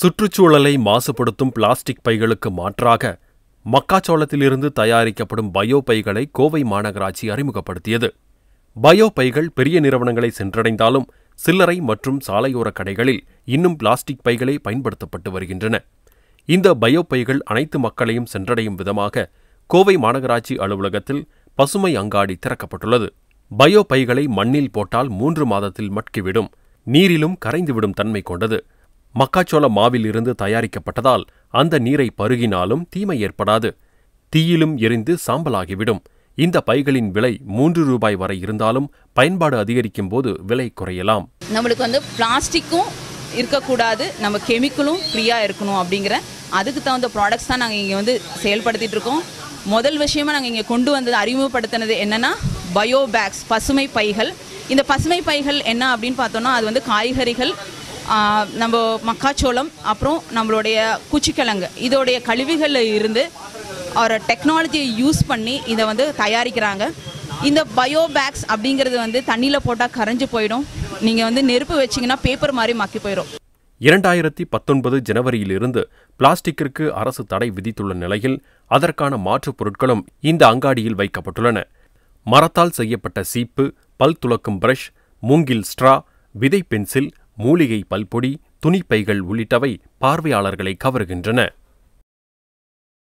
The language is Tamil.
சுற்றுச்சூழலை மாசுபடுத்தும் பிளாஸ்டிக் பைகளுக்கு மாற்றாக மக்காச்சோளத்திலிருந்து தயாரிக்கப்படும் பயோ பைகளை கோவை மாநகராட்சி அறிமுகப்படுத்தியது பயோ பைகள் பெரிய நிறுவனங்களை சென்றடைந்தாலும் சில்லறை மற்றும் சாலையோர கடைகளில் இன்னும் பிளாஸ்டிக் பைகளே பயன்படுத்தப்பட்டு வருகின்றன இந்த பயோ பைகள் அனைத்து மக்களையும் சென்றடையும் விதமாக கோவை மாநகராட்சி அலுவலகத்தில் பசுமை அங்காடி திறக்கப்பட்டுள்ளது பயோ பைகளை மண்ணில் போட்டால் மூன்று மாதத்தில் மட்கிவிடும் நீரிலும் கரைந்துவிடும் தன்மை கொண்டது மக்காச்சோள மாவில் இருந்து தயாரிக்கப்பட்டதால் அந்த நீரை பருகினாலும் தீமை ஏற்படாது தீயிலும் எரிந்து சாம்பலாகிவிடும் இந்த பைகளின் விலை மூன்று ரூபாய் வரை இருந்தாலும் பயன்பாடு அதிகரிக்கும் போது விலை குறையலாம் நம்மளுக்கு வந்து பிளாஸ்டிக்கும் இருக்கக்கூடாது நம்ம கெமிக்கலும் ஃப்ரீயாக இருக்கணும் அப்படிங்கிற அதுக்கு தகுந்த ப்ராடக்ட்ஸ் தான் நாங்கள் இங்கே வந்து செயல்படுத்திட்டு இருக்கோம் முதல் விஷயமா நாங்கள் இங்கே கொண்டு வந்தது அறிமுகப்படுத்தினது என்னன்னா பயோ பேக்ஸ் பசுமை பைகள் இந்த பசுமை பைகள் என்ன அப்படின்னு பார்த்தோம்னா அது வந்து காய்கறிகள் நம்ம மக்காச்சோளம் அப்புறம் நம்மளுடைய குச்சிக்கிழங்கு இதோடைய கழிவுகளில் இருந்து அவர் டெக்னாலஜியை யூஸ் பண்ணி இதை வந்து தயாரிக்கிறாங்க இந்த பயோ பேக்ஸ் அப்படிங்கிறது வந்து தண்ணியில் போட்டால் கரைஞ்சு போயிடும் நீங்கள் வந்து நெருப்பு வச்சிங்கன்னா பேப்பர் மாதிரி மாக்கி போயிடும் இரண்டாயிரத்தி பத்தொன்பது ஜனவரியிலிருந்து பிளாஸ்டிக்கிற்கு அரசு தடை விதித்துள்ள நிலையில் அதற்கான மாற்றுப் பொருட்களும் இந்த அங்காடியில் வைக்கப்பட்டுள்ளன மரத்தால் செய்யப்பட்ட சீப்பு பல் துளக்கும் பிரஷ் மூங்கில் ஸ்ட்ரா விதை பென்சில் மூலிகை பல்பொடி துணிப்பைகள் உள்ளிட்டவை பார்வையாளர்களை கவருகின்றன